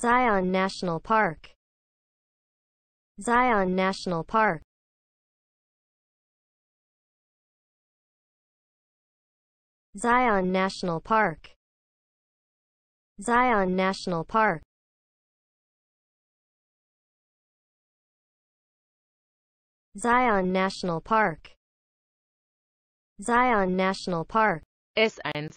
Zion National Park Zion National Park Zion National Park Zion National Park Zion National Park Zion National Park S1